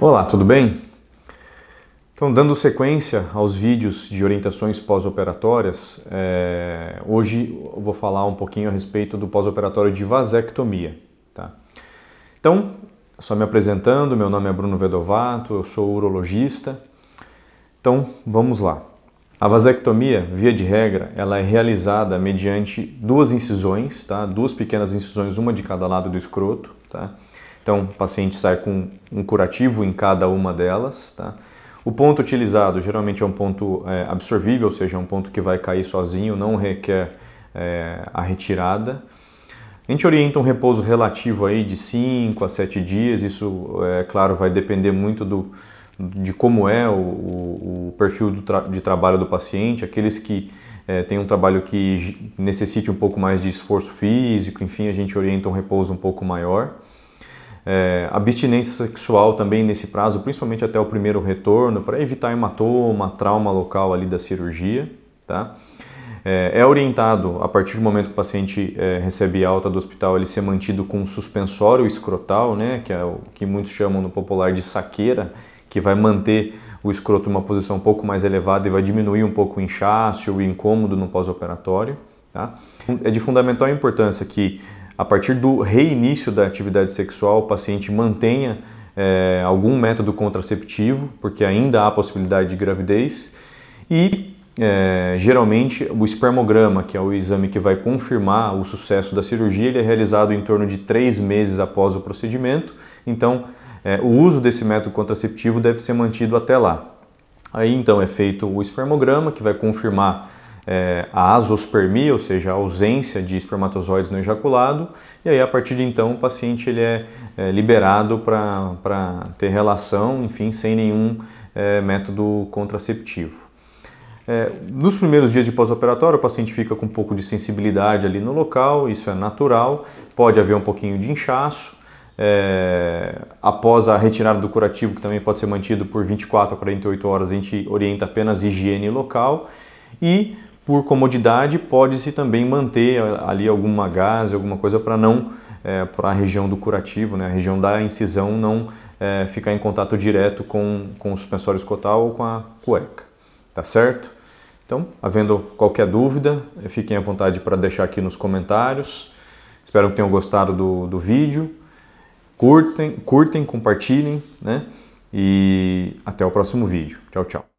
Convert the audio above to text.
Olá, tudo bem? Então, dando sequência aos vídeos de orientações pós-operatórias, é... hoje eu vou falar um pouquinho a respeito do pós-operatório de vasectomia. Tá? Então, só me apresentando, meu nome é Bruno Vedovato, eu sou urologista. Então, vamos lá. A vasectomia, via de regra, ela é realizada mediante duas incisões, tá? duas pequenas incisões, uma de cada lado do escroto. Tá? Então, o paciente sai com um curativo em cada uma delas. Tá? O ponto utilizado geralmente é um ponto é, absorvível, ou seja, é um ponto que vai cair sozinho, não requer é, a retirada. A gente orienta um repouso relativo aí de 5 a 7 dias, isso, é claro, vai depender muito do, de como é o, o perfil tra de trabalho do paciente, aqueles que é, têm um trabalho que necessite um pouco mais de esforço físico, enfim, a gente orienta um repouso um pouco maior é, abstinência sexual também nesse prazo, principalmente até o primeiro retorno, para evitar hematoma, trauma local ali da cirurgia, tá? É, é, orientado, a partir do momento que o paciente é, recebe alta do hospital, ele ser mantido com um suspensório escrotal, né, que é o que muitos chamam no popular de saqueira, que vai manter o escroto em uma posição um pouco mais elevada e vai diminuir um pouco o inchaço, o incômodo no pós-operatório. Tá? É de fundamental importância que a partir do reinício da atividade sexual, o paciente mantenha é, algum método contraceptivo, porque ainda há possibilidade de gravidez, e é, geralmente o espermograma, que é o exame que vai confirmar o sucesso da cirurgia, ele é realizado em torno de três meses após o procedimento, então é, o uso desse método contraceptivo deve ser mantido até lá. Aí então é feito o espermograma, que vai confirmar é, a azospermia, ou seja, a ausência de espermatozoides no ejaculado, e aí a partir de então o paciente ele é, é liberado para ter relação, enfim, sem nenhum é, método contraceptivo. É, nos primeiros dias de pós-operatório, o paciente fica com um pouco de sensibilidade ali no local, isso é natural, pode haver um pouquinho de inchaço, é, após a retirada do curativo, que também pode ser mantido por 24 a 48 horas, a gente orienta apenas higiene local. E por comodidade, pode-se também manter eh, ali alguma gás, alguma coisa para não, é, eh, para a região do curativo, né, a região da incisão não é, ficar em contato direto com, com o suspensório escotal ou com a cueca, tá certo? Então, havendo qualquer dúvida, fiquem à vontade para deixar aqui nos comentários. Espero que tenham gostado do, do vídeo. Curtem, curtem, compartilhem, né? E até o próximo vídeo. Tchau, tchau.